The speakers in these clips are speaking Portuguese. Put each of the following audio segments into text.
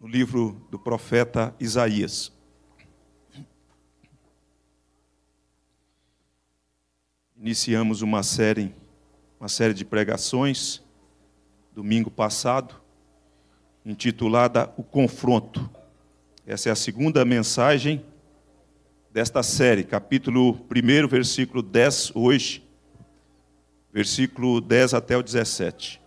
no livro do profeta Isaías. Iniciamos uma série, uma série de pregações domingo passado, intitulada O Confronto. Essa é a segunda mensagem desta série, capítulo 1, versículo 10 hoje, versículo 10 até o 17.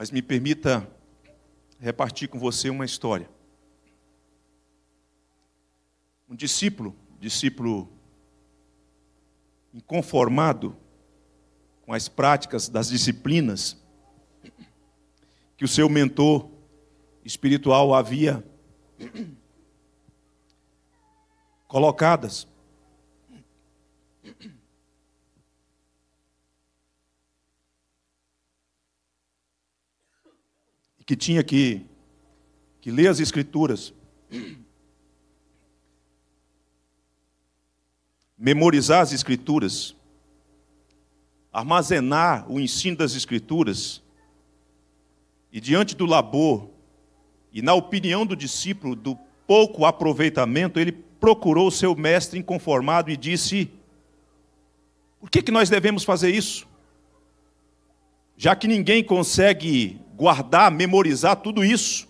Mas me permita repartir com você uma história. Um discípulo, discípulo inconformado com as práticas das disciplinas que o seu mentor espiritual havia colocadas. que tinha que, que ler as Escrituras, memorizar as Escrituras, armazenar o ensino das Escrituras, e diante do labor, e na opinião do discípulo, do pouco aproveitamento, ele procurou o seu mestre inconformado e disse: Por que, que nós devemos fazer isso? Já que ninguém consegue guardar, memorizar tudo isso.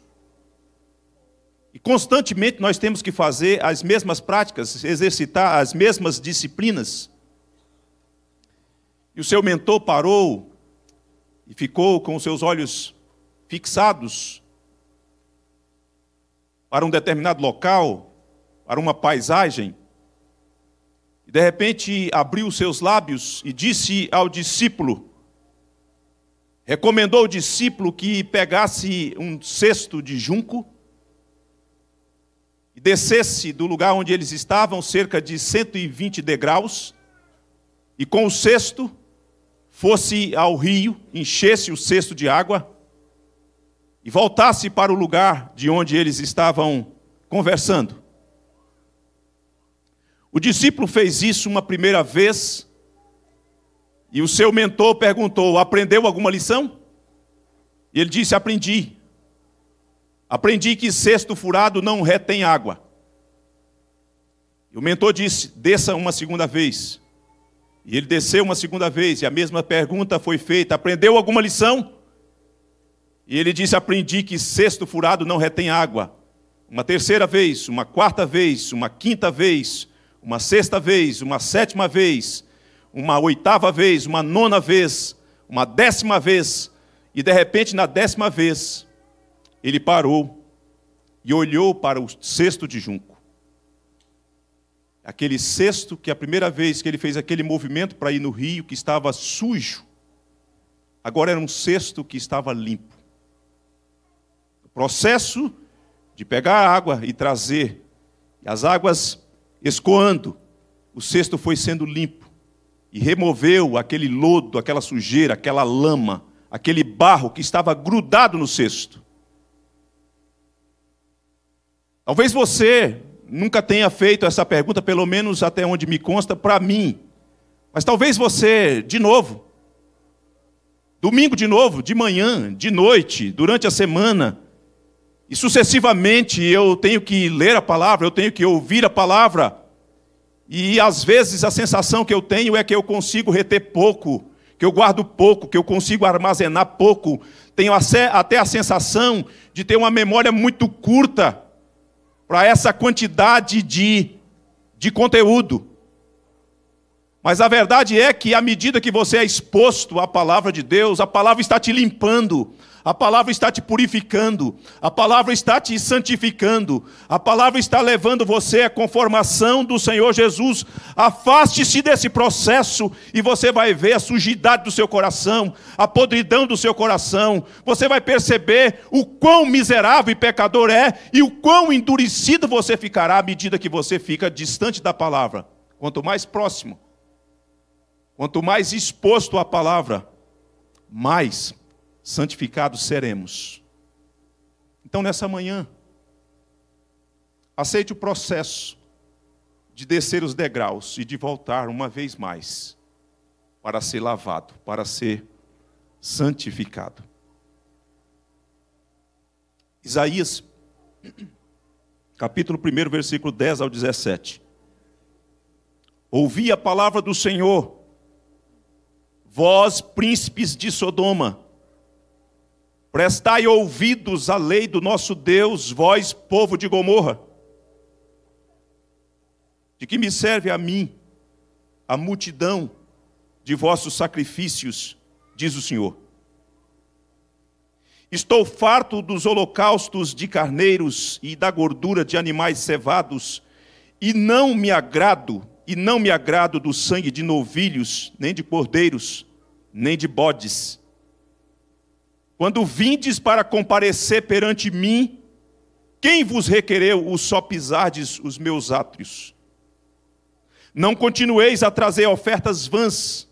E constantemente nós temos que fazer as mesmas práticas, exercitar as mesmas disciplinas. E o seu mentor parou e ficou com os seus olhos fixados para um determinado local, para uma paisagem. E de repente abriu seus lábios e disse ao discípulo: Recomendou o discípulo que pegasse um cesto de junco e descesse do lugar onde eles estavam, cerca de 120 degraus, e com o cesto fosse ao rio, enchesse o cesto de água e voltasse para o lugar de onde eles estavam conversando. O discípulo fez isso uma primeira vez e o seu mentor perguntou: Aprendeu alguma lição? E ele disse: Aprendi. Aprendi que cesto furado não retém água. E o mentor disse: Desça uma segunda vez. E ele desceu uma segunda vez, e a mesma pergunta foi feita: Aprendeu alguma lição? E ele disse: Aprendi que cesto furado não retém água. Uma terceira vez, uma quarta vez, uma quinta vez, uma sexta vez, uma sétima vez uma oitava vez, uma nona vez, uma décima vez, e de repente, na décima vez, ele parou e olhou para o cesto de junco. Aquele cesto que é a primeira vez que ele fez aquele movimento para ir no rio, que estava sujo, agora era um cesto que estava limpo. O processo de pegar a água e trazer, as águas escoando, o cesto foi sendo limpo e removeu aquele lodo, aquela sujeira, aquela lama, aquele barro que estava grudado no cesto. Talvez você nunca tenha feito essa pergunta, pelo menos até onde me consta, para mim. Mas talvez você, de novo, domingo de novo, de manhã, de noite, durante a semana, e sucessivamente eu tenho que ler a palavra, eu tenho que ouvir a palavra, e às vezes a sensação que eu tenho é que eu consigo reter pouco, que eu guardo pouco, que eu consigo armazenar pouco. Tenho até a sensação de ter uma memória muito curta para essa quantidade de, de conteúdo. Mas a verdade é que, à medida que você é exposto à palavra de Deus, a palavra está te limpando, a palavra está te purificando, a palavra está te santificando, a palavra está levando você à conformação do Senhor Jesus. Afaste-se desse processo e você vai ver a sujidade do seu coração, a podridão do seu coração. Você vai perceber o quão miserável e pecador é e o quão endurecido você ficará à medida que você fica distante da palavra. Quanto mais próximo, quanto mais exposto à palavra, mais santificados seremos. Então, nessa manhã, aceite o processo de descer os degraus e de voltar uma vez mais para ser lavado, para ser santificado. Isaías, capítulo 1, versículo 10 ao 17. Ouvi a palavra do Senhor, vós príncipes de Sodoma, Prestai ouvidos à lei do nosso Deus, vós, povo de Gomorra. De que me serve a mim a multidão de vossos sacrifícios, diz o Senhor? Estou farto dos holocaustos de carneiros e da gordura de animais cevados, e não me agrado, e não me agrado do sangue de novilhos, nem de cordeiros, nem de bodes quando vindes para comparecer perante mim, quem vos requereu o só pisardes os meus átrios? Não continueis a trazer ofertas vãs.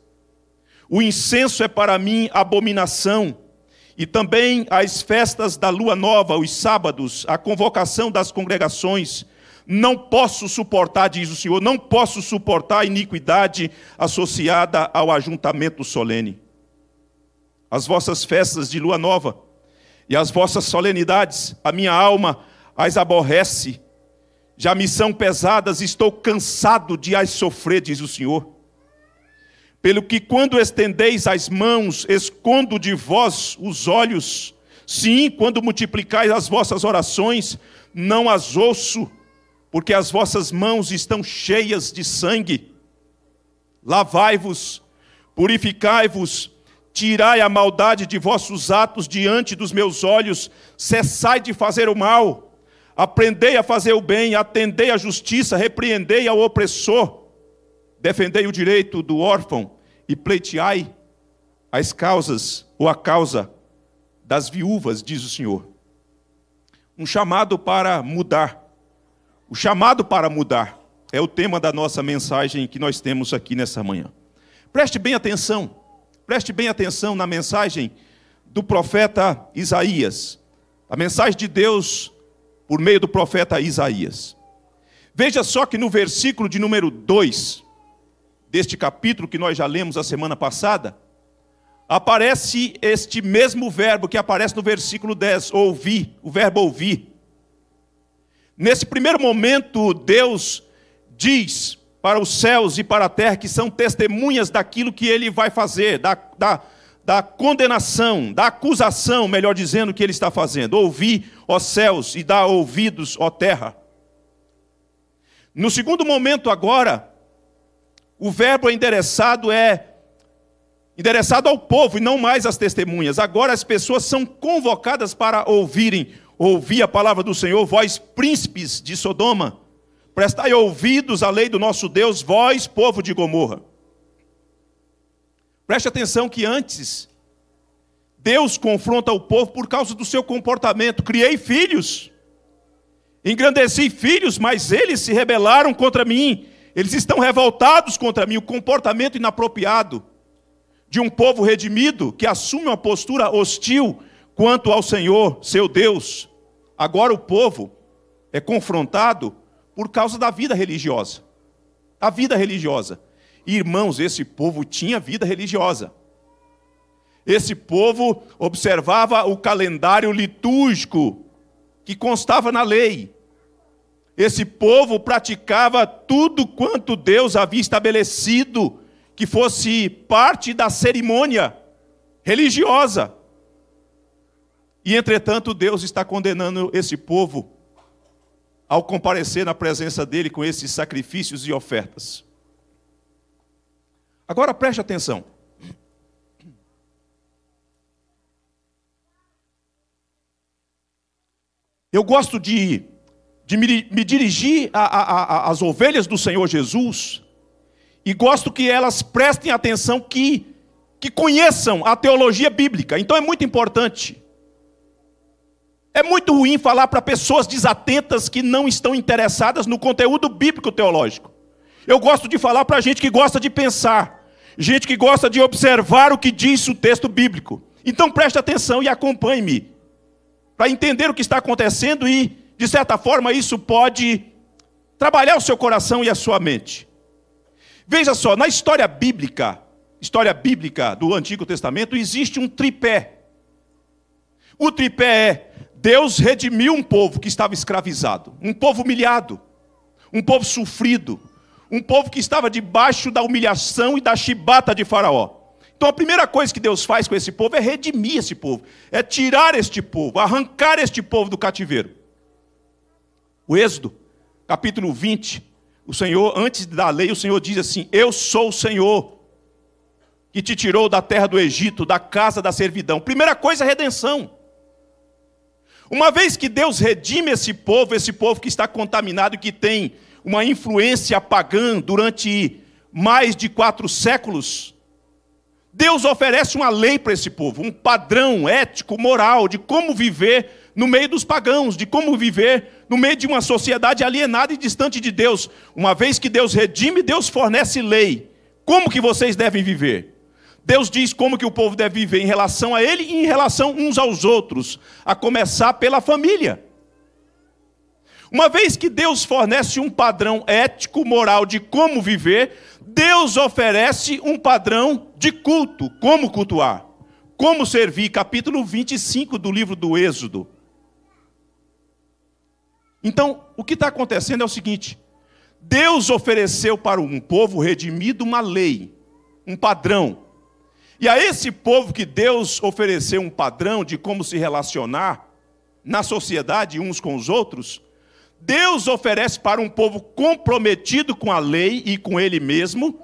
O incenso é para mim abominação, e também as festas da lua nova, os sábados, a convocação das congregações. Não posso suportar, diz o Senhor, não posso suportar a iniquidade associada ao ajuntamento solene as vossas festas de lua nova e as vossas solenidades. A minha alma as aborrece, já me são pesadas, estou cansado de as sofrer, diz o Senhor. Pelo que, quando estendeis as mãos, escondo de vós os olhos. Sim, quando multiplicais as vossas orações, não as ouço, porque as vossas mãos estão cheias de sangue. Lavai-vos, purificai-vos, tirai a maldade de vossos atos diante dos meus olhos, cessai de fazer o mal, aprendei a fazer o bem, atendei à justiça, repreendei ao opressor, defendei o direito do órfão e pleiteai as causas ou a causa das viúvas, diz o Senhor. Um chamado para mudar. O chamado para mudar é o tema da nossa mensagem que nós temos aqui nessa manhã. Preste bem atenção. Preste bem atenção na mensagem do profeta Isaías. A mensagem de Deus por meio do profeta Isaías. Veja só que no versículo de número 2 deste capítulo que nós já lemos a semana passada, aparece este mesmo verbo que aparece no versículo 10, ouvir, o verbo ouvir. Nesse primeiro momento, Deus diz para os céus e para a terra, que são testemunhas daquilo que ele vai fazer, da, da, da condenação, da acusação, melhor dizendo, que ele está fazendo. Ouvi, ó céus, e dá ouvidos, ó terra. No segundo momento, agora, o verbo endereçado é endereçado ao povo e não mais às testemunhas. Agora as pessoas são convocadas para ouvirem, ouvir a palavra do Senhor, vós príncipes de Sodoma. Prestai ouvidos à lei do nosso Deus, vós, povo de Gomorra. Preste atenção que antes, Deus confronta o povo por causa do seu comportamento. Criei filhos, engrandeci filhos, mas eles se rebelaram contra mim. Eles estão revoltados contra mim. O comportamento inapropriado de um povo redimido que assume uma postura hostil quanto ao Senhor, seu Deus. Agora o povo é confrontado por causa da vida religiosa. A vida religiosa. Irmãos, esse povo tinha vida religiosa. Esse povo observava o calendário litúrgico que constava na lei. Esse povo praticava tudo quanto Deus havia estabelecido que fosse parte da cerimônia religiosa. E entretanto, Deus está condenando esse povo ao comparecer na presença dele com esses sacrifícios e ofertas. Agora preste atenção. Eu gosto de, de me, me dirigir às ovelhas do Senhor Jesus e gosto que elas prestem atenção, que, que conheçam a teologia bíblica. Então é muito importante é muito ruim falar para pessoas desatentas que não estão interessadas no conteúdo bíblico teológico. Eu gosto de falar para gente que gosta de pensar, gente que gosta de observar o que diz o texto bíblico. Então preste atenção e acompanhe-me para entender o que está acontecendo e, de certa forma, isso pode trabalhar o seu coração e a sua mente. Veja só, na história bíblica, história bíblica do Antigo Testamento, existe um tripé. O tripé é Deus redimiu um povo que estava escravizado, um povo humilhado, um povo sofrido, um povo que estava debaixo da humilhação e da chibata de Faraó. Então a primeira coisa que Deus faz com esse povo é redimir esse povo, é tirar este povo, arrancar este povo do cativeiro. O Êxodo, capítulo 20, o Senhor, antes da lei, o Senhor diz assim: Eu sou o Senhor que te tirou da terra do Egito, da casa da servidão. Primeira coisa, é redenção. Uma vez que Deus redime esse povo, esse povo que está contaminado, e que tem uma influência pagã durante mais de quatro séculos, Deus oferece uma lei para esse povo, um padrão ético, moral, de como viver no meio dos pagãos, de como viver no meio de uma sociedade alienada e distante de Deus. Uma vez que Deus redime, Deus fornece lei. Como que vocês devem viver? Deus diz como que o povo deve viver em relação a ele e em relação uns aos outros, a começar pela família. Uma vez que Deus fornece um padrão ético, moral de como viver, Deus oferece um padrão de culto, como cultuar, como servir, capítulo 25 do livro do Êxodo. Então, o que está acontecendo é o seguinte: Deus ofereceu para um povo redimido uma lei, um padrão, e a esse povo que Deus ofereceu um padrão de como se relacionar na sociedade uns com os outros, Deus oferece para um povo comprometido com a lei e com ele mesmo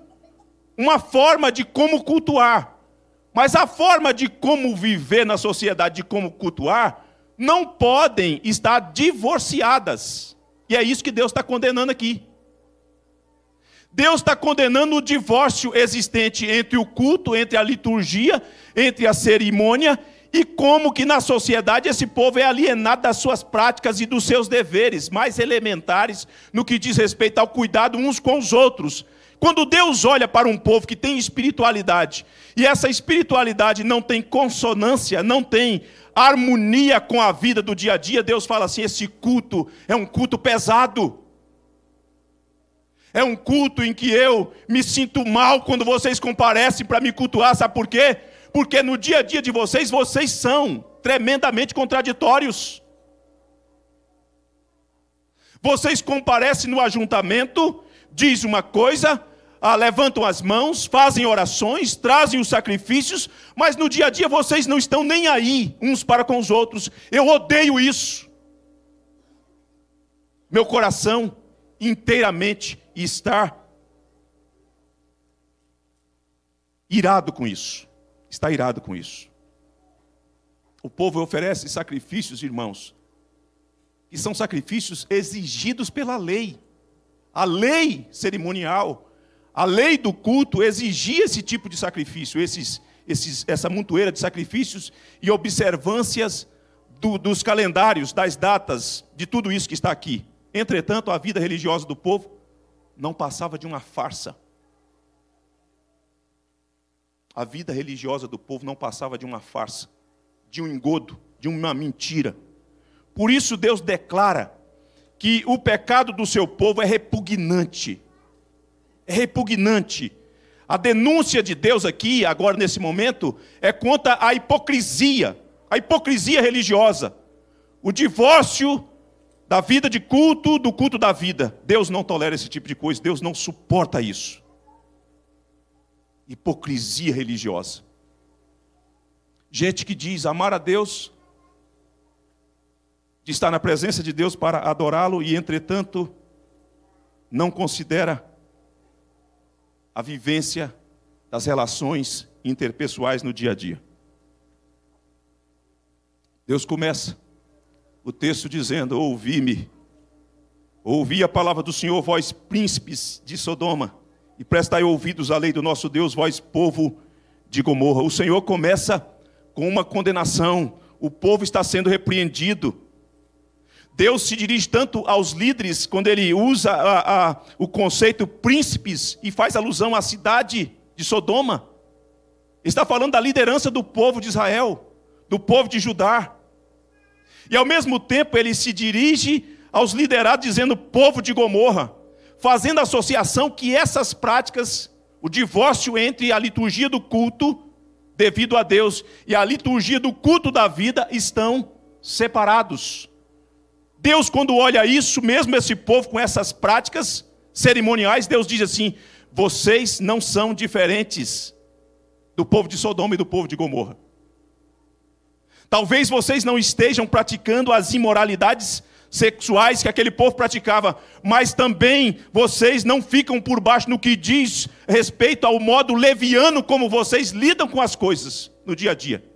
uma forma de como cultuar. Mas a forma de como viver na sociedade, de como cultuar, não podem estar divorciadas. E é isso que Deus está condenando aqui. Deus está condenando o divórcio existente entre o culto, entre a liturgia, entre a cerimônia e como que na sociedade esse povo é alienado das suas práticas e dos seus deveres mais elementares no que diz respeito ao cuidado uns com os outros. Quando Deus olha para um povo que tem espiritualidade e essa espiritualidade não tem consonância, não tem harmonia com a vida do dia a dia, Deus fala assim: esse culto é um culto pesado. É um culto em que eu me sinto mal quando vocês comparecem para me cultuar, sabe por quê? Porque no dia a dia de vocês, vocês são tremendamente contraditórios. Vocês comparecem no ajuntamento, diz uma coisa, ah, levantam as mãos, fazem orações, trazem os sacrifícios, mas no dia a dia vocês não estão nem aí uns para com os outros. Eu odeio isso. Meu coração inteiramente está irado com isso. Está irado com isso. O povo oferece sacrifícios, irmãos, que são sacrifícios exigidos pela lei. A lei cerimonial, a lei do culto exigia esse tipo de sacrifício, esses, esses, essa montoeira de sacrifícios e observâncias do, dos calendários, das datas, de tudo isso que está aqui. Entretanto, a vida religiosa do povo não passava de uma farsa. A vida religiosa do povo não passava de uma farsa, de um engodo, de uma mentira. Por isso Deus declara que o pecado do seu povo é repugnante. É repugnante. A denúncia de Deus aqui, agora nesse momento, é contra a hipocrisia, a hipocrisia religiosa. O divórcio da vida de culto, do culto da vida. Deus não tolera esse tipo de coisa, Deus não suporta isso. Hipocrisia religiosa. Gente que diz amar a Deus, de estar na presença de Deus para adorá-lo e, entretanto, não considera a vivência das relações interpessoais no dia a dia. Deus começa o texto dizendo: Ouvi-me, ouvi a palavra do Senhor, vós príncipes de Sodoma, e prestai ouvidos à lei do nosso Deus, vós povo de Gomorra. O Senhor começa com uma condenação, o povo está sendo repreendido. Deus se dirige tanto aos líderes, quando ele usa a, a, o conceito príncipes e faz alusão à cidade de Sodoma. Está falando da liderança do povo de Israel, do povo de Judá, e ao mesmo tempo ele se dirige aos liderados dizendo povo de Gomorra, fazendo associação que essas práticas, o divórcio entre a liturgia do culto devido a Deus e a liturgia do culto da vida estão separados. Deus, quando olha isso, mesmo esse povo com essas práticas cerimoniais, Deus diz assim: vocês não são diferentes do povo de Sodoma e do povo de Gomorra. Talvez vocês não estejam praticando as imoralidades sexuais que aquele povo praticava, mas também vocês não ficam por baixo no que diz respeito ao modo leviano como vocês lidam com as coisas no dia a dia.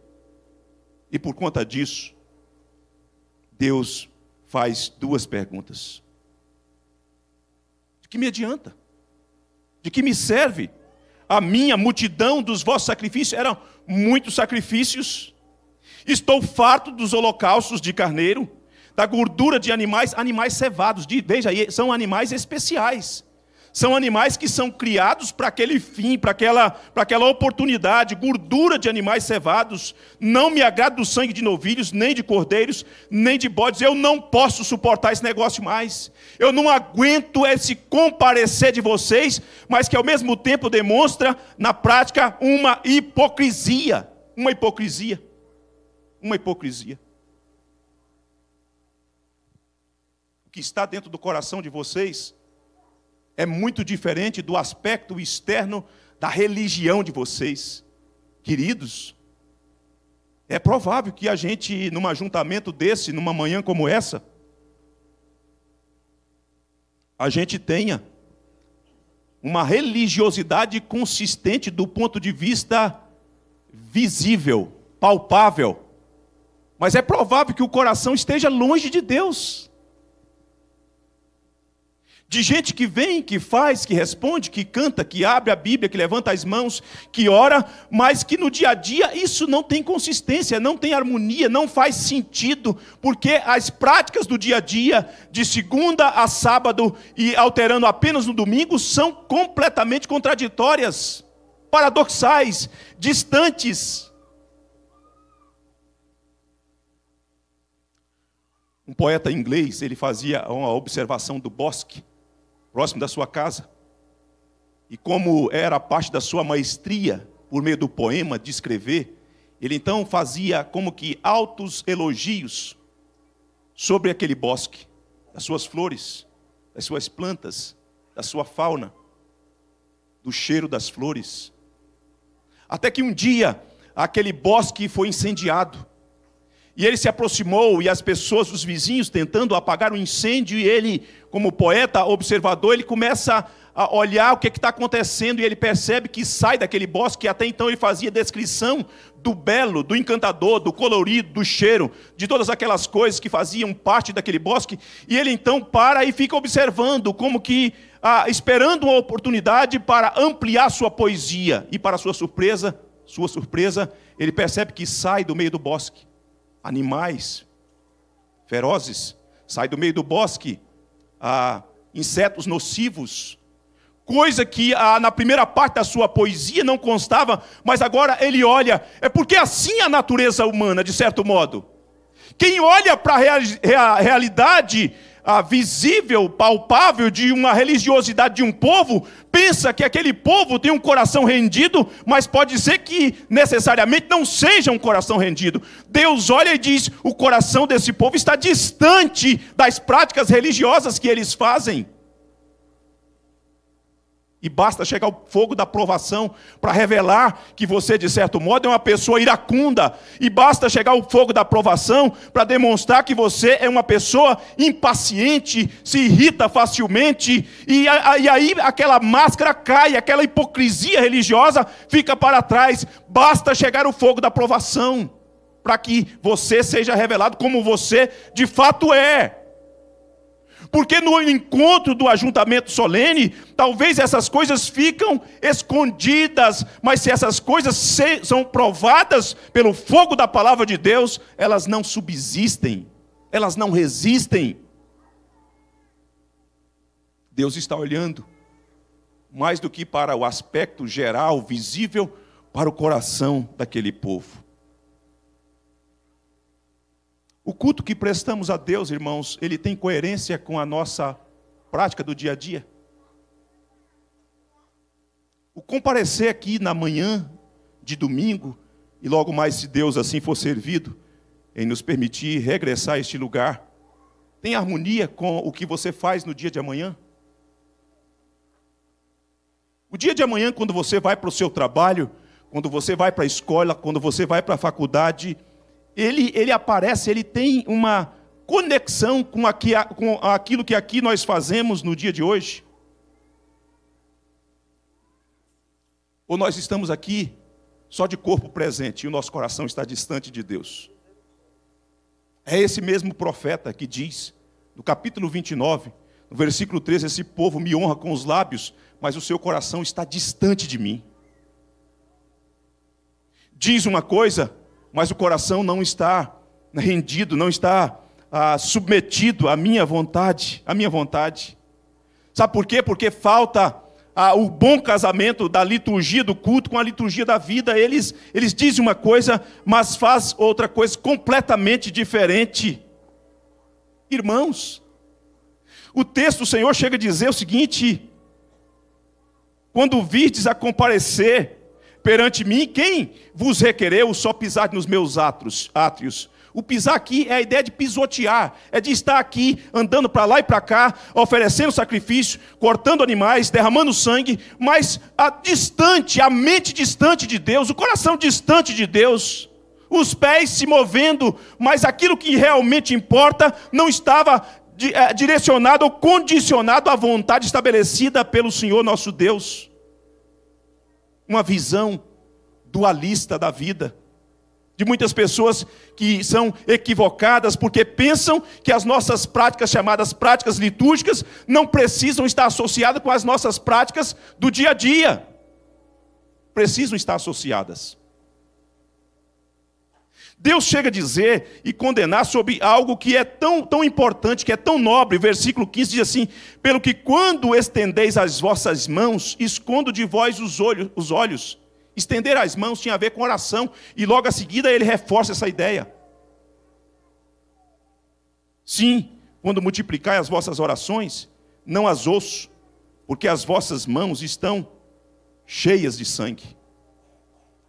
E por conta disso, Deus faz duas perguntas: De que me adianta? De que me serve? A minha multidão dos vossos sacrifícios eram muitos sacrifícios Estou farto dos holocaustos de carneiro, da gordura de animais, animais cevados. De, veja aí, são animais especiais. São animais que são criados para aquele fim, para aquela, para aquela oportunidade. Gordura de animais cevados. Não me agrada do sangue de novilhos, nem de cordeiros, nem de bodes. Eu não posso suportar esse negócio mais. Eu não aguento esse comparecer de vocês, mas que ao mesmo tempo demonstra, na prática, uma hipocrisia. Uma hipocrisia uma hipocrisia. O que está dentro do coração de vocês é muito diferente do aspecto externo da religião de vocês. Queridos, é provável que a gente, num ajuntamento desse, numa manhã como essa, a gente tenha uma religiosidade consistente do ponto de vista visível, palpável. Mas é provável que o coração esteja longe de Deus. De gente que vem, que faz, que responde, que canta, que abre a Bíblia, que levanta as mãos, que ora, mas que no dia a dia isso não tem consistência, não tem harmonia, não faz sentido, porque as práticas do dia a dia, de segunda a sábado e alterando apenas no domingo, são completamente contraditórias, paradoxais, distantes. Um poeta inglês, ele fazia uma observação do bosque, próximo da sua casa. E como era parte da sua maestria, por meio do poema, de escrever, ele então fazia como que altos elogios sobre aquele bosque, das suas flores, das suas plantas, da sua fauna, do cheiro das flores. Até que um dia aquele bosque foi incendiado e ele se aproximou e as pessoas, os vizinhos, tentando apagar o incêndio, e ele, como poeta observador, ele começa a olhar o que é está acontecendo e ele percebe que sai daquele bosque que até então ele fazia descrição do belo, do encantador, do colorido, do cheiro, de todas aquelas coisas que faziam parte daquele bosque, e ele então para e fica observando, como que ah, esperando uma oportunidade para ampliar sua poesia, e para sua surpresa, sua surpresa, ele percebe que sai do meio do bosque animais ferozes, sai do meio do bosque ah, insetos nocivos, coisa que ah, na primeira parte da sua poesia não constava, mas agora ele olha, é porque assim a natureza humana, de certo modo. Quem olha para a real, rea, realidade ah, visível, palpável de uma religiosidade de um povo, pensa que aquele povo tem um coração rendido, mas pode ser que necessariamente não seja um coração rendido. Deus olha e diz: o coração desse povo está distante das práticas religiosas que eles fazem. E basta chegar o fogo da provação para revelar que você, de certo modo, é uma pessoa iracunda. E basta chegar o fogo da provação para demonstrar que você é uma pessoa impaciente, se irrita facilmente. E, aí aquela máscara cai, aquela hipocrisia religiosa fica para trás. Basta chegar o fogo da provação para que você seja revelado como você de fato é porque no encontro do ajuntamento solene, talvez essas coisas ficam escondidas, mas se essas coisas são provadas pelo fogo da palavra de Deus, elas não subsistem, elas não resistem. Deus está olhando mais do que para o aspecto geral, visível, para o coração daquele povo. O culto que prestamos a Deus, irmãos, ele tem coerência com a nossa prática do dia a dia? O comparecer aqui na manhã de domingo, e logo mais, se Deus assim for servido, em nos permitir regressar a este lugar, tem harmonia com o que você faz no dia de amanhã? O dia de amanhã, quando você vai para o seu trabalho, quando você vai para a escola, quando você vai para a faculdade, ele, ele aparece, ele tem uma conexão com, aqui, com aquilo que aqui nós fazemos no dia de hoje? Ou nós estamos aqui só de corpo presente e o nosso coração está distante de Deus? É esse mesmo profeta que diz, no capítulo 29, no versículo 13: Esse povo me honra com os lábios, mas o seu coração está distante de mim. Diz uma coisa, mas o coração não está rendido, não está ah, submetido à minha vontade, à minha vontade. Sabe por quê? Porque falta ah, o bom casamento da liturgia do culto com a liturgia da vida. Eles, eles dizem uma coisa, mas faz outra coisa completamente diferente. Irmãos, o texto do Senhor chega a dizer o seguinte: quando virdes a comparecer perante mim, quem vos requereu só pisar nos meus atros, átrios? O pisar aqui é a ideia de pisotear, é de estar aqui andando para lá e para cá, oferecendo sacrifício, cortando animais, derramando sangue, mas a distante, a mente distante de Deus, o coração distante de Deus, os pés se movendo, mas aquilo que realmente importa não estava eh, direcionado ou condicionado à vontade estabelecida pelo Senhor nosso Deus uma visão dualista da vida. De muitas pessoas que são equivocadas porque pensam que as nossas práticas, chamadas práticas litúrgicas, não precisam estar associadas com as nossas práticas do dia a dia. Precisam estar associadas. Deus chega a dizer e condenar sobre algo que é tão, tão importante, que é tão nobre. Versículo 15 diz assim: Pelo que quando estendeis as vossas mãos, escondo de vós os olhos. Os olhos. Estender as mãos tinha a ver com oração, e logo a seguida ele reforça essa ideia. Sim, quando multiplicai as vossas orações, não as ouço, porque as vossas mãos estão cheias de sangue.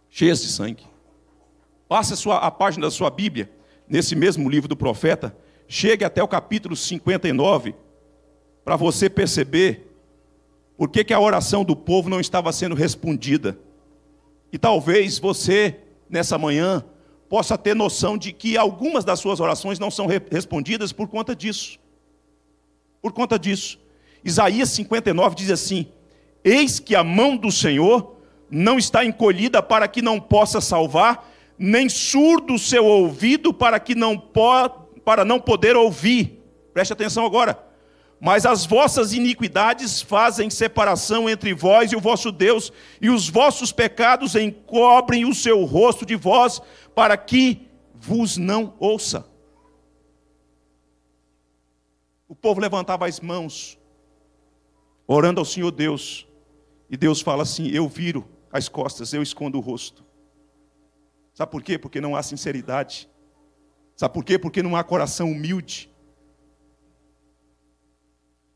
Cheias de sangue. Passe a, sua, a página da sua Bíblia, nesse mesmo livro do profeta, chegue até o capítulo 59, para você perceber por que, que a oração do povo não estava sendo respondida. E talvez você, nessa manhã, possa ter noção de que algumas das suas orações não são respondidas por conta disso. Por conta disso. Isaías 59 diz assim: Eis que a mão do Senhor não está encolhida para que não possa salvar, nem surdo o seu ouvido para que não po para não poder ouvir. Preste atenção agora. Mas as vossas iniquidades fazem separação entre vós e o vosso Deus, e os vossos pecados encobrem o seu rosto de vós, para que vos não ouça. O povo levantava as mãos, orando ao Senhor Deus, e Deus fala assim: Eu viro as costas, eu escondo o rosto. Sabe por quê? Porque não há sinceridade. Sabe por quê? Porque não há coração humilde.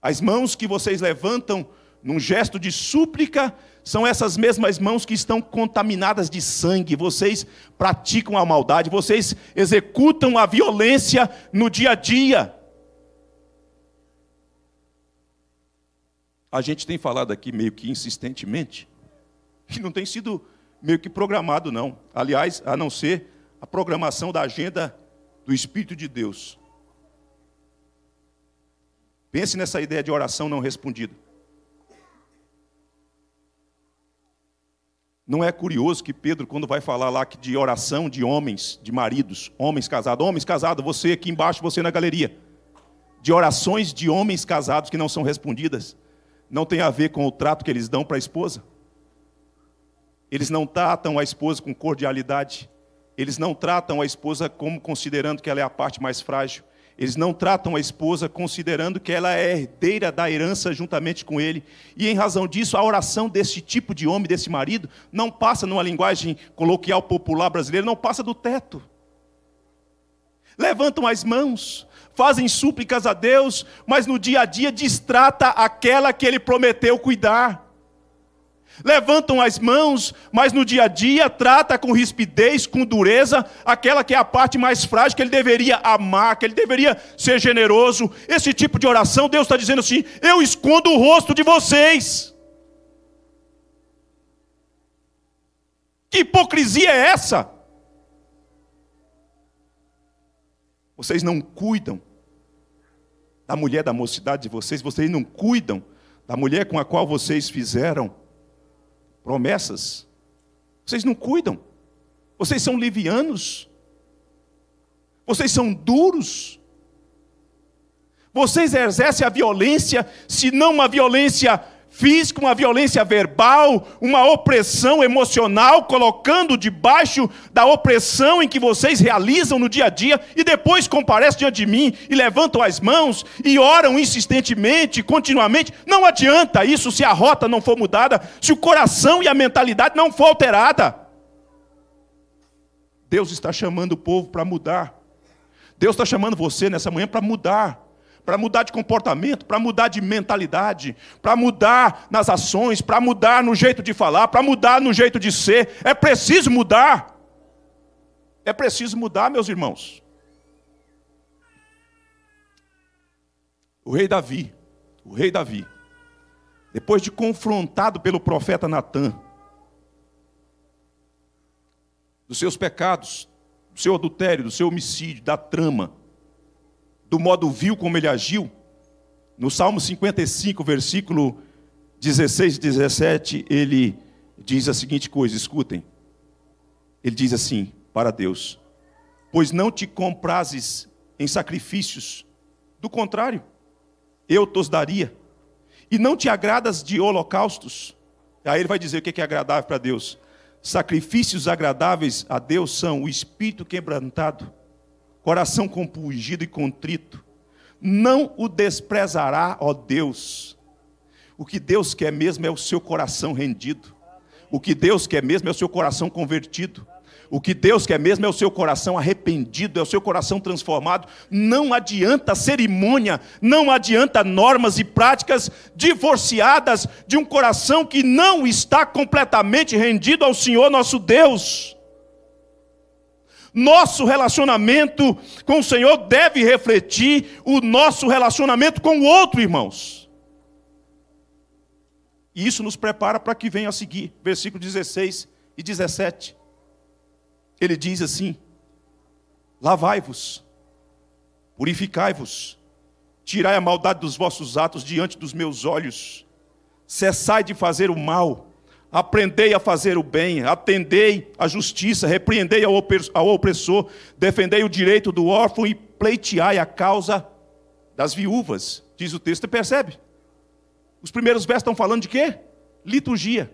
As mãos que vocês levantam num gesto de súplica são essas mesmas mãos que estão contaminadas de sangue. Vocês praticam a maldade, vocês executam a violência no dia a dia. A gente tem falado aqui meio que insistentemente, que não tem sido meio que programado, não. Aliás, a não ser a programação da agenda do Espírito de Deus. Pense nessa ideia de oração não respondida. Não é curioso que Pedro, quando vai falar lá de oração de homens, de maridos, homens casados, homens casados, você aqui embaixo, você na galeria, de orações de homens casados que não são respondidas, não tem a ver com o trato que eles dão para a esposa? Eles não tratam a esposa com cordialidade. Eles não tratam a esposa como considerando que ela é a parte mais frágil. Eles não tratam a esposa considerando que ela é herdeira da herança juntamente com ele. E em razão disso, a oração desse tipo de homem, desse marido, não passa numa linguagem coloquial popular brasileira, não passa do teto. Levantam as mãos, fazem súplicas a Deus, mas no dia a dia distrata aquela que ele prometeu cuidar. Levantam as mãos, mas no dia a dia trata com rispidez, com dureza, aquela que é a parte mais frágil, que ele deveria amar, que ele deveria ser generoso. Esse tipo de oração, Deus está dizendo assim: eu escondo o rosto de vocês. Que hipocrisia é essa? Vocês não cuidam da mulher da mocidade de vocês, vocês não cuidam da mulher com a qual vocês fizeram promessas, vocês não cuidam, vocês são livianos, vocês são duros, vocês exercem a violência, se não uma violência física, uma violência verbal, uma opressão emocional, colocando debaixo da opressão em que vocês realizam no dia a dia, e depois comparecem diante de mim e levantam as mãos e oram insistentemente, continuamente. Não adianta isso se a rota não for mudada, se o coração e a mentalidade não for alterada. Deus está chamando o povo para mudar. Deus está chamando você nessa manhã para mudar para mudar de comportamento, para mudar de mentalidade, para mudar nas ações, para mudar no jeito de falar, para mudar no jeito de ser. É preciso mudar. É preciso mudar, meus irmãos. O rei Davi, o rei Davi, depois de confrontado pelo profeta Natan, dos seus pecados, do seu adultério, do seu homicídio, da trama, do modo vil como ele agiu. No Salmo 55, versículo 16 e 17, ele diz a seguinte coisa: escutem. Ele diz assim para Deus: Pois não te comprases em sacrifícios, do contrário, eu te os daria, e não te agradas de holocaustos. Aí ele vai dizer o que é, é agradável para Deus. Sacrifícios agradáveis a Deus são o espírito quebrantado coração compungido e contrito, não o desprezará, ó Deus. O que Deus quer mesmo é o seu coração rendido. O que Deus quer mesmo é o seu coração convertido. O que Deus quer mesmo é o seu coração arrependido, é o seu coração transformado. Não adianta cerimônia, não adianta normas e práticas divorciadas de um coração que não está completamente rendido ao Senhor nosso Deus. Nosso relacionamento com o Senhor deve refletir o nosso relacionamento com o outro, irmãos. E isso nos prepara para que venha a seguir, versículo 16 e 17. Ele diz assim: Lavai-vos, purificai-vos, tirai a maldade dos vossos atos diante dos meus olhos, cessai de fazer o mal Aprendei a fazer o bem, atendei a justiça, repreendei ao opressor, defendei o direito do órfão e pleiteai a causa das viúvas, diz o texto, e percebe? Os primeiros versos estão falando de quê? Liturgia,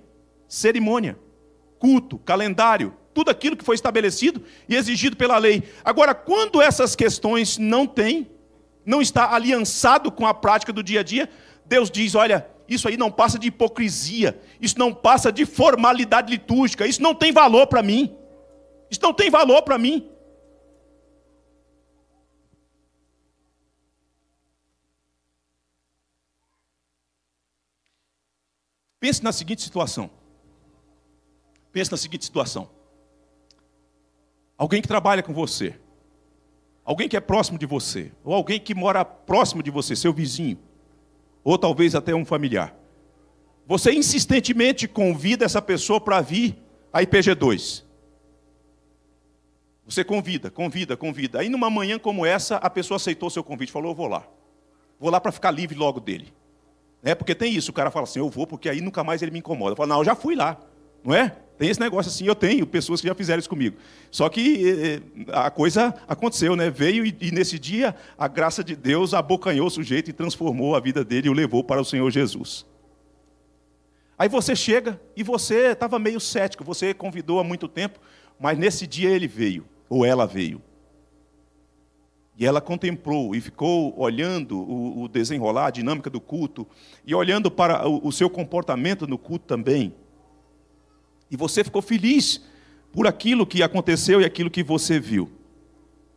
cerimônia, culto, calendário, tudo aquilo que foi estabelecido e exigido pela lei. Agora, quando essas questões não têm, não está aliançado com a prática do dia a dia, Deus diz: olha, isso aí não passa de hipocrisia, isso não passa de formalidade litúrgica, isso não tem valor para mim. Isso não tem valor para mim. Pense na seguinte situação. Pense na seguinte situação. Alguém que trabalha com você, alguém que é próximo de você, ou alguém que mora próximo de você, seu vizinho, ou talvez até um familiar. Você insistentemente convida essa pessoa para vir à IPG2. Você convida, convida, convida. Aí numa manhã como essa, a pessoa aceitou o seu convite, falou: "Eu vou lá. Vou lá para ficar livre logo dele". É porque tem isso, o cara fala assim: "Eu vou porque aí nunca mais ele me incomoda". Fala: "Não, eu já fui lá". Não é? Tem esse negócio assim, eu tenho pessoas que já fizeram isso comigo. Só que eh, eh, a coisa aconteceu, né? Veio e, e nesse dia a graça de Deus abocanhou o sujeito e transformou a vida dele e o levou para o Senhor Jesus. Aí você chega e você estava meio cético, você convidou há muito tempo, mas nesse dia ele veio, ou ela veio. E ela contemplou e ficou olhando o, desenrolar, a dinâmica do culto, e olhando para o, seu comportamento no culto também. E você ficou feliz por aquilo que aconteceu e aquilo que você viu.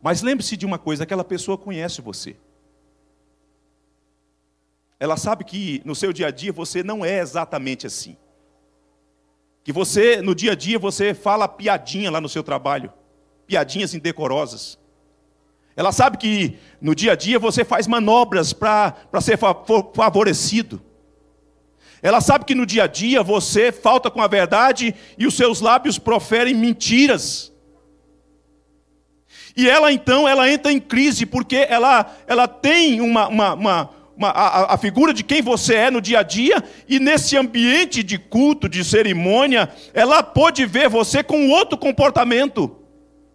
Mas lembre-se de uma coisa: aquela pessoa conhece você. Ela sabe que no seu dia a dia você não é exatamente assim. Que você, no dia a dia, você fala piadinha lá no seu trabalho, piadinhas indecorosas. Ela sabe que no dia a dia você faz manobras para ser favorecido. Ela sabe que no dia a dia você falta com a verdade e os seus lábios proferem mentiras. E ela então, ela entra em crise porque ela, ela tem uma, uma, uma, uma a, a figura de quem você é no dia a dia e nesse ambiente de culto, de cerimônia, ela pode ver você com outro comportamento.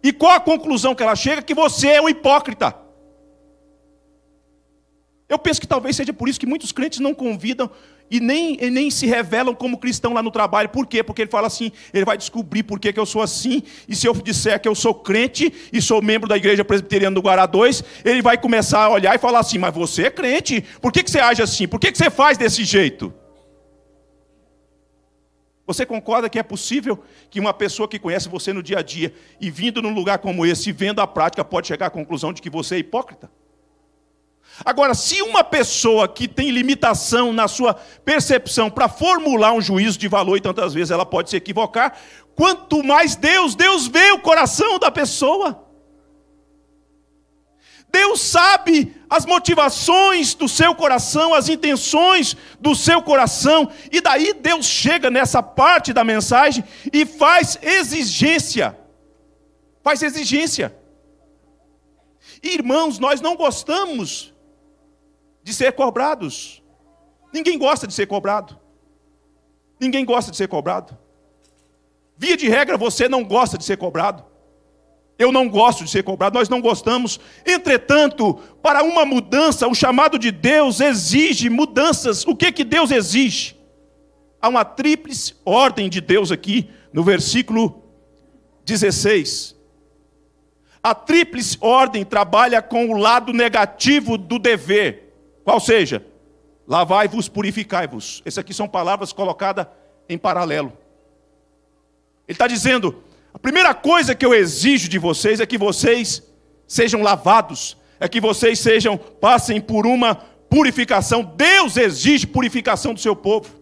E qual a conclusão que ela chega? Que você é um hipócrita. Eu penso que talvez seja por isso que muitos crentes não convidam e nem, e nem se revelam como cristão lá no trabalho. Por quê? Porque ele fala assim, ele vai descobrir por que, que eu sou assim, e se eu disser que eu sou crente e sou membro da igreja presbiteriana do Guará 2, ele vai começar a olhar e falar assim, mas você é crente, por que, que você age assim? Por que, que você faz desse jeito? Você concorda que é possível que uma pessoa que conhece você no dia a dia e vindo num lugar como esse, vendo a prática, pode chegar à conclusão de que você é hipócrita? Agora, se uma pessoa que tem limitação na sua percepção para formular um juízo de valor, e tantas vezes ela pode se equivocar, quanto mais Deus, Deus vê o coração da pessoa. Deus sabe as motivações do seu coração, as intenções do seu coração, e daí Deus chega nessa parte da mensagem e faz exigência. Faz exigência. Irmãos, nós não gostamos de ser cobrados. Ninguém gosta de ser cobrado. Ninguém gosta de ser cobrado. Via de regra, você não gosta de ser cobrado. Eu não gosto de ser cobrado, nós não gostamos. Entretanto, para uma mudança, o chamado de Deus exige mudanças. O que que Deus exige? Há uma tríplice ordem de Deus aqui no versículo 16. A tríplice ordem trabalha com o lado negativo do dever. Qual seja? Lavai-vos, purificai-vos. Essas aqui são palavras colocadas em paralelo. Ele está dizendo: a primeira coisa que eu exijo de vocês é que vocês sejam lavados, é que vocês sejam, passem por uma purificação. Deus exige purificação do seu povo.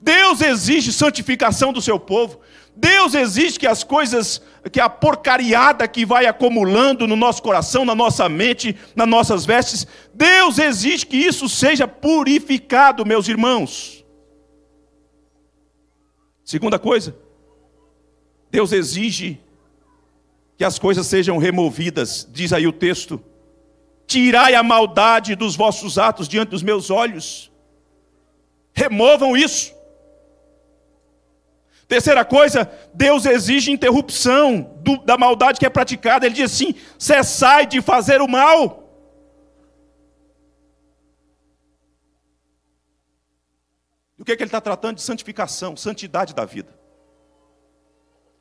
Deus exige santificação do seu povo. Deus exige que as coisas, que a porcariada que vai acumulando no nosso coração, na nossa mente, nas nossas vestes, Deus exige que isso seja purificado, meus irmãos. Segunda coisa, Deus exige que as coisas sejam removidas, diz aí o texto. Tirai a maldade dos vossos atos diante dos meus olhos. Removam isso. Terceira coisa, Deus exige interrupção do, da maldade que é praticada. Ele diz assim: cessai de fazer o mal. E o que, é que ele está tratando? De santificação, santidade da vida.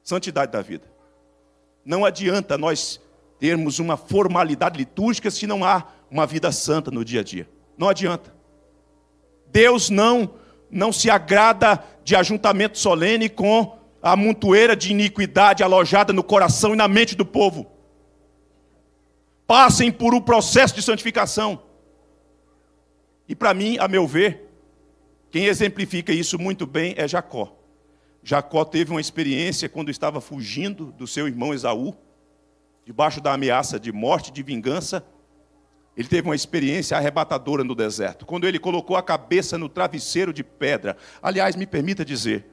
Santidade da vida. Não adianta nós termos uma formalidade litúrgica se não há uma vida santa no dia a dia. Não adianta. Deus não não se agrada de ajuntamento solene com a montoeira de iniquidade alojada no coração e na mente do povo. Passem por um processo de santificação. E para mim, a meu ver, quem exemplifica isso muito bem é Jacó. Jacó teve uma experiência quando estava fugindo do seu irmão Esaú, debaixo da ameaça de morte, de vingança, ele teve uma experiência arrebatadora no deserto, quando ele colocou a cabeça no travesseiro de pedra. Aliás, me permita dizer,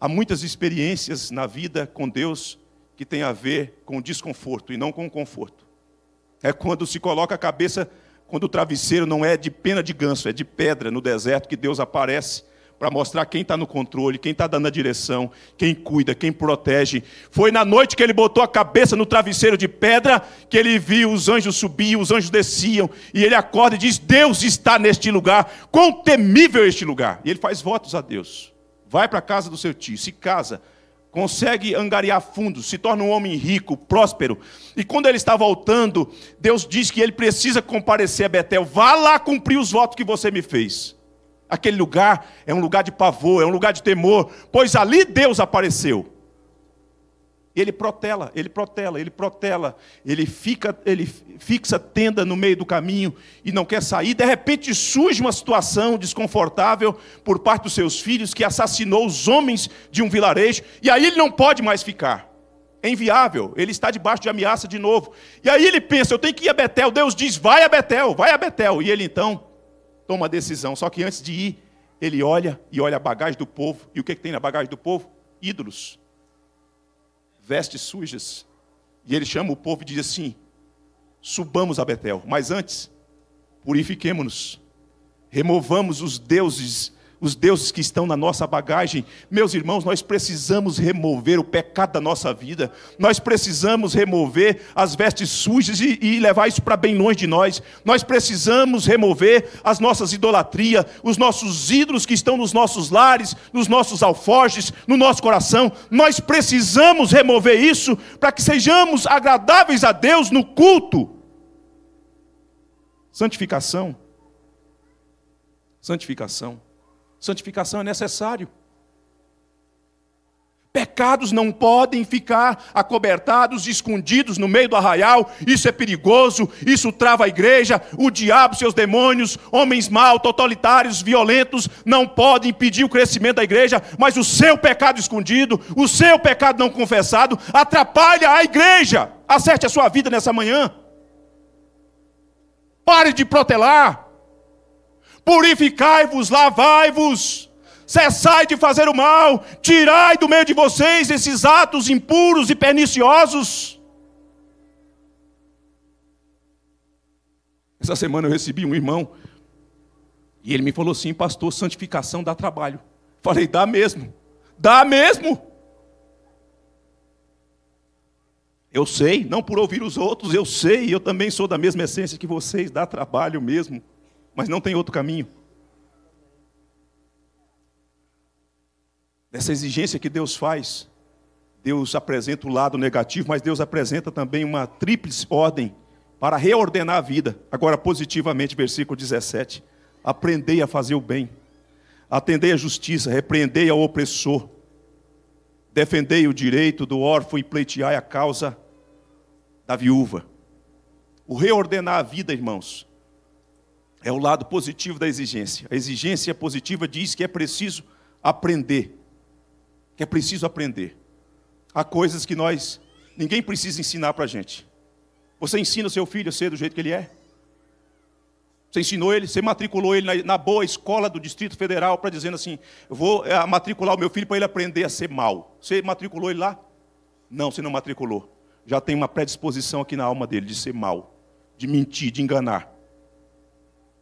há muitas experiências na vida com Deus que tem a ver com desconforto e não com conforto. É quando se coloca a cabeça, quando o travesseiro não é de pena de ganso, é de pedra no deserto que Deus aparece para mostrar quem está no controle, quem está dando a direção, quem cuida, quem protege. Foi na noite que ele botou a cabeça no travesseiro de pedra que ele viu os anjos subiam, os anjos desciam, e ele acorda e diz: Deus está neste lugar, quão temível é este lugar. E ele faz votos a Deus. Vai para a casa do seu tio, se casa, consegue angariar fundos, se torna um homem rico, próspero. E quando ele está voltando, Deus diz que ele precisa comparecer a Betel. Vá lá cumprir os votos que você me fez. Aquele lugar é um lugar de pavor, é um lugar de temor, pois ali Deus apareceu. Ele protela, ele protela, ele protela, ele fica, ele fixa tenda no meio do caminho e não quer sair. De repente surge uma situação desconfortável por parte dos seus filhos que assassinou os homens de um vilarejo e aí ele não pode mais ficar. É inviável, ele está debaixo de ameaça de novo. E aí ele pensa, eu tenho que ir a Betel. Deus diz: "Vai a Betel, vai a Betel". E ele então toma a decisão. Só que antes de ir, ele olha e olha a bagagem do povo. E o que, é que tem na bagagem do povo? Ídolos, vestes sujas. E ele chama o povo e diz assim: subamos a Betel, mas antes, purifiquemo-nos, removamos os deuses os deuses que estão na nossa bagagem. Meus irmãos, nós precisamos remover o pecado da nossa vida, nós precisamos remover as vestes sujas e, e levar isso para bem longe de nós, nós precisamos remover as nossas idolatrias, os nossos ídolos que estão nos nossos lares, nos nossos alforjes, no nosso coração. Nós precisamos remover isso para que sejamos agradáveis a Deus no culto. Santificação. Santificação. Santificação é necessário. Pecados não podem ficar acobertados, escondidos no meio do arraial. Isso é perigoso, isso trava a igreja. O diabo, seus demônios, homens mal, totalitários, violentos, não podem impedir o crescimento da igreja. Mas o seu pecado escondido, o seu pecado não confessado, atrapalha a igreja. Acerte a sua vida nessa manhã. Pare de protelar purificai-vos, lavai-vos, cessai de fazer o mal, tirai do meio de vocês esses atos impuros e perniciosos. Essa semana eu recebi um irmão e ele me falou assim: Pastor, santificação dá trabalho. Falei: dá mesmo, dá mesmo. Eu sei, não por ouvir os outros, eu sei, eu também sou da mesma essência que vocês, dá trabalho mesmo mas não tem outro caminho. Nessa exigência que Deus faz, Deus apresenta o lado negativo, mas Deus apresenta também uma tríplice ordem para reordenar a vida. Agora, positivamente, versículo 17: Aprendei a fazer o bem, atendei a justiça, repreendei ao opressor, defendei o direito do órfão e pleiteai a causa da viúva. O reordenar a vida, irmãos, é o lado positivo da exigência. A exigência positiva diz que é preciso aprender. Que é preciso aprender. Há coisas que nós, ninguém precisa ensinar para a gente. Você ensina o seu filho a ser do jeito que ele é? Você ensinou ele, você matriculou ele na, na boa escola do Distrito Federal para dizendo assim: vou é, matricular o meu filho para ele aprender a ser mal. Você matriculou ele lá? Não, você não matriculou. Já tem uma predisposição aqui na alma dele de ser mal, de mentir, de enganar.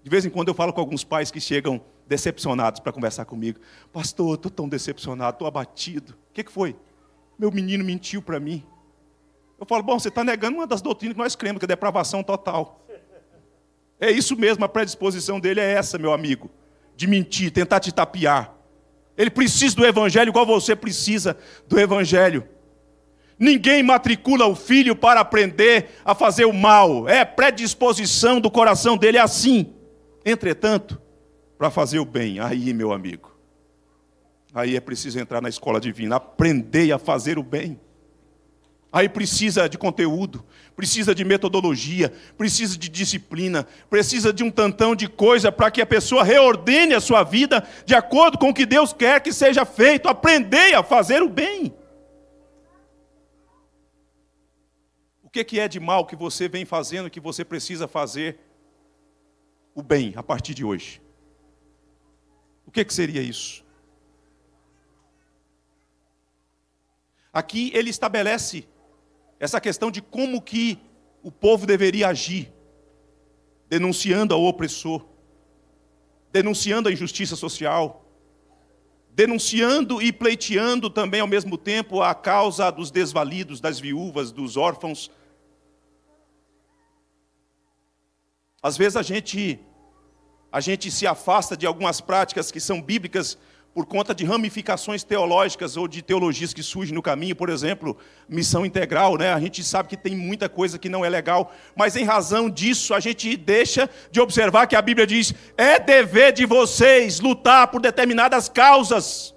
De vez em quando eu falo com alguns pais que chegam decepcionados para conversar comigo. Pastor, estou tão decepcionado, estou abatido. O que, que foi? Meu menino mentiu para mim. Eu falo, bom, você está negando uma das doutrinas que nós cremos, que é depravação total. É isso mesmo, a predisposição dele é essa, meu amigo. De mentir, tentar te tapear. Ele precisa do evangelho igual você precisa do evangelho. Ninguém matricula o filho para aprender a fazer o mal. É predisposição do coração dele é assim. Entretanto, para fazer o bem, aí, meu amigo, aí é preciso entrar na escola divina, aprender a fazer o bem. Aí precisa de conteúdo, precisa de metodologia, precisa de disciplina, precisa de um tantão de coisa para que a pessoa reordene a sua vida de acordo com o que Deus quer que seja feito. Aprender a fazer o bem. O que é de mal que você vem fazendo que você precisa fazer o bem a partir de hoje. O que, que seria isso? Aqui ele estabelece essa questão de como que o povo deveria agir, denunciando ao opressor, denunciando a injustiça social, denunciando e pleiteando também ao mesmo tempo a causa dos desvalidos, das viúvas, dos órfãos, Às vezes a gente a gente se afasta de algumas práticas que são bíblicas por conta de ramificações teológicas ou de teologias que surgem no caminho, por exemplo, missão integral, né? A gente sabe que tem muita coisa que não é legal, mas em razão disso a gente deixa de observar que a Bíblia diz: "É dever de vocês lutar por determinadas causas"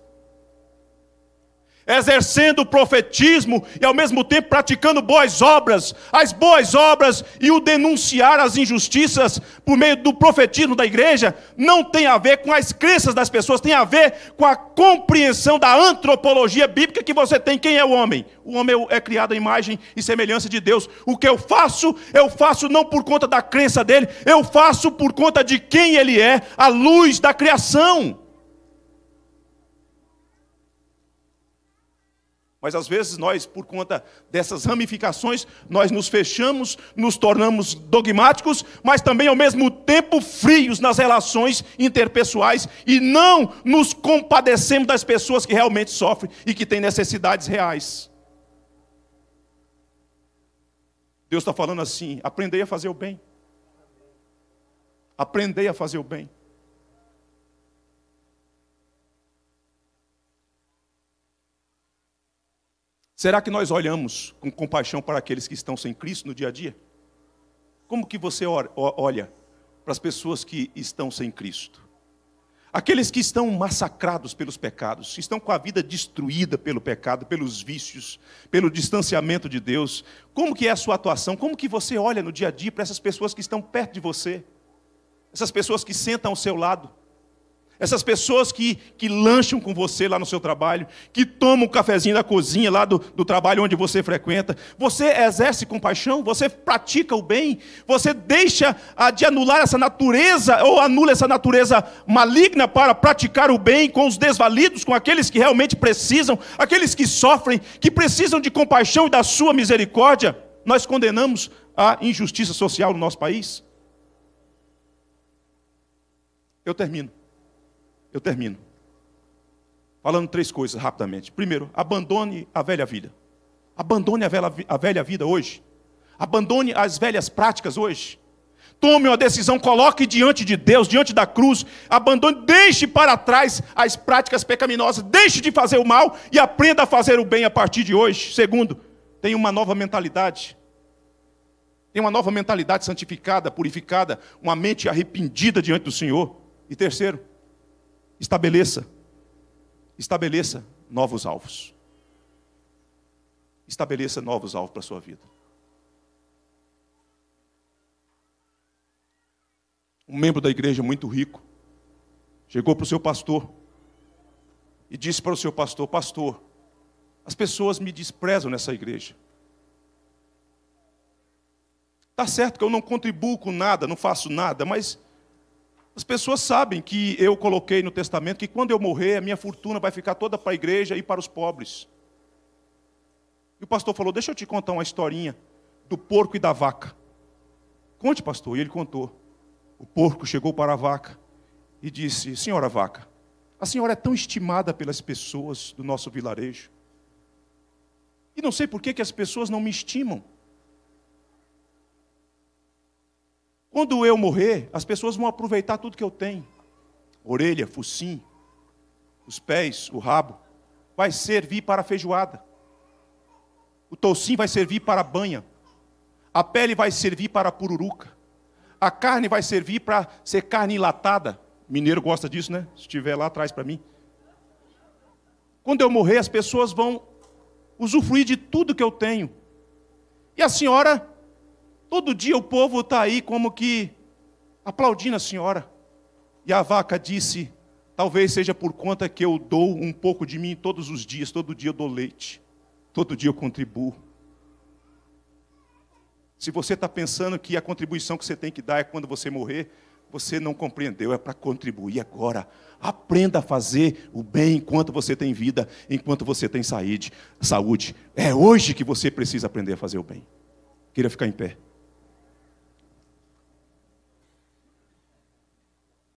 exercendo o profetismo e ao mesmo tempo praticando boas obras, as boas obras e o denunciar as injustiças por meio do profetismo da igreja não tem a ver com as crenças das pessoas, tem a ver com a compreensão da antropologia bíblica que você tem quem é o homem. O homem é criado à imagem e semelhança de Deus. O que eu faço, eu faço não por conta da crença dele, eu faço por conta de quem ele é, a luz da criação. Mas às vezes nós, por conta dessas ramificações, nós nos fechamos, nos tornamos dogmáticos, mas também ao mesmo tempo frios nas relações interpessoais e não nos compadecemos das pessoas que realmente sofrem e que têm necessidades reais. Deus está falando assim: aprendei a fazer o bem. Aprendei a fazer o bem. Será que nós olhamos com compaixão para aqueles que estão sem Cristo no dia a dia? Como que você olha para as pessoas que estão sem Cristo? Aqueles que estão massacrados pelos pecados, que estão com a vida destruída pelo pecado, pelos vícios, pelo distanciamento de Deus. Como que é a sua atuação? Como que você olha no dia a dia para essas pessoas que estão perto de você? Essas pessoas que sentam ao seu lado, essas pessoas que, que lancham com você lá no seu trabalho, que tomam o um cafezinho da cozinha lá do, do trabalho onde você frequenta. Você exerce compaixão, você pratica o bem, você deixa ah, de anular essa natureza, ou anula essa natureza maligna para praticar o bem com os desvalidos, com aqueles que realmente precisam, aqueles que sofrem, que precisam de compaixão e da sua misericórdia. Nós condenamos a injustiça social no nosso país? Eu termino eu termino. Falando três coisas rapidamente. Primeiro, abandone a velha vida. Abandone a velha, a velha vida hoje. Abandone as velhas práticas hoje. Tome uma decisão, coloque diante de Deus, diante da cruz, abandone, deixe para trás as práticas pecaminosas, deixe de fazer o mal e aprenda a fazer o bem a partir de hoje. Segundo, tenha uma nova mentalidade. Tenha uma nova mentalidade santificada, purificada, uma mente arrependida diante do Senhor. E terceiro, estabeleça, estabeleça novos alvos. Estabeleça novos alvos para a sua vida. Um membro da igreja muito rico chegou para o seu pastor e disse para o seu pastor: Pastor, as pessoas me desprezam nessa igreja. Está certo que eu não contribuo com nada, não faço nada, mas as pessoas sabem que eu coloquei no testamento que quando eu morrer, a minha fortuna vai ficar toda para a igreja e para os pobres. E o pastor falou: Deixa eu te contar uma historinha do porco e da vaca. Conte, pastor. E ele contou. O porco chegou para a vaca e disse: Senhora vaca, a senhora é tão estimada pelas pessoas do nosso vilarejo. E não sei por que, que as pessoas não me estimam. Quando eu morrer, as pessoas vão aproveitar tudo que eu tenho: orelha, focinho, os pés, o rabo. Vai servir para feijoada. O toucinho vai servir para banha. A pele vai servir para pururuca. A carne vai servir para ser carne enlatada. Mineiro gosta disso, né? Se estiver lá atrás para mim. Quando eu morrer, as pessoas vão usufruir de tudo que eu tenho. E a senhora Todo dia o povo está aí como que aplaudindo a senhora. E a vaca disse: Talvez seja por conta que eu dou um pouco de mim todos os dias, todo dia eu dou leite, todo dia eu contribuo. Se você está pensando que a contribuição que você tem que dar é quando você morrer, você não compreendeu, é para contribuir agora. Aprenda a fazer o bem enquanto você tem vida, enquanto você tem saúde. É hoje que você precisa aprender a fazer o bem. Queria ficar em pé.